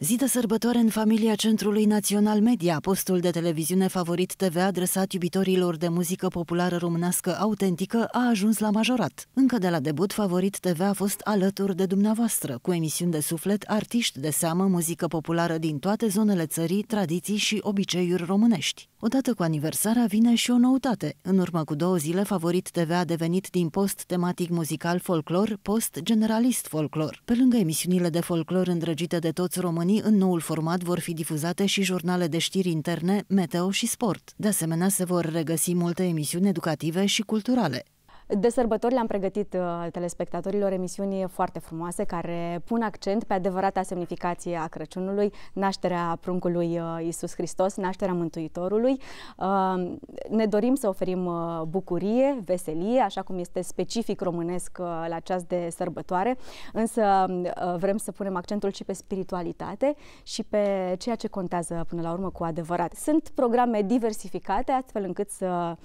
Zi de sărbătoare în familia Centrului Național Media, postul de televiziune favorit TV adresat iubitorilor de muzică populară românească autentică, a ajuns la majorat. Încă de la debut, favorit TV a fost alături de dumneavoastră, cu emisiuni de suflet, artiști de seamă, muzică populară din toate zonele țării, tradiții și obiceiuri românești. Odată cu aniversarea vine și o noutate. În urmă cu două zile, Favorit TV a devenit din post tematic muzical folclor, post generalist folclor. Pe lângă emisiunile de folclor îndrăgite de toți românii, în noul format vor fi difuzate și jurnale de știri interne, meteo și sport. De asemenea, se vor regăsi multe emisiuni educative și culturale. De sărbători le-am pregătit uh, telespectatorilor emisiuni foarte frumoase care pun accent pe adevărata semnificație a Crăciunului, nașterea pruncului uh, Isus Hristos, nașterea Mântuitorului. Uh, ne dorim să oferim bucurie, veselie, așa cum este specific românesc la ceas de sărbătoare, însă vrem să punem accentul și pe spiritualitate și pe ceea ce contează până la urmă cu adevărat. Sunt programe diversificate astfel încât să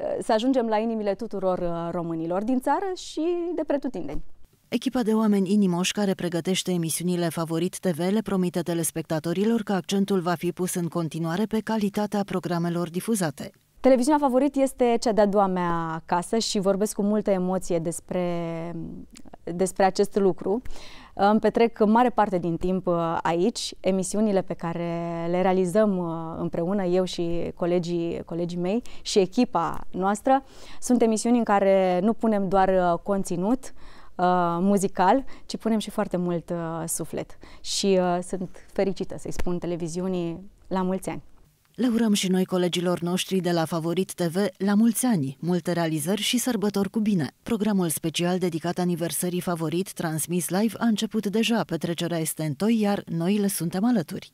Eh, să ajungem la inimile tuturor eh, românilor din țară și de pretutindeni. Echipa de oameni inimoși care pregătește emisiunile Favorit TV le promite telespectatorilor că accentul va fi pus în continuare pe calitatea programelor difuzate. Televiziunea Favorit este cea de-a doua mea casă și vorbesc cu multă emoție despre, despre acest lucru. Uh, îmi petrec mare parte din timp uh, aici. Emisiunile pe care le realizăm uh, împreună eu și colegii, colegii mei și echipa noastră sunt emisiuni în care nu punem doar uh, conținut, muzical, ci punem și foarte mult uh, suflet. Și uh, sunt fericită să-i spun televiziunii la mulți ani. Le urăm și noi colegilor noștri de la Favorit TV la mulți ani, multe realizări și sărbători cu bine. Programul special dedicat aniversării Favorit transmis live a început deja, petrecerea este în toi, iar noi le suntem alături.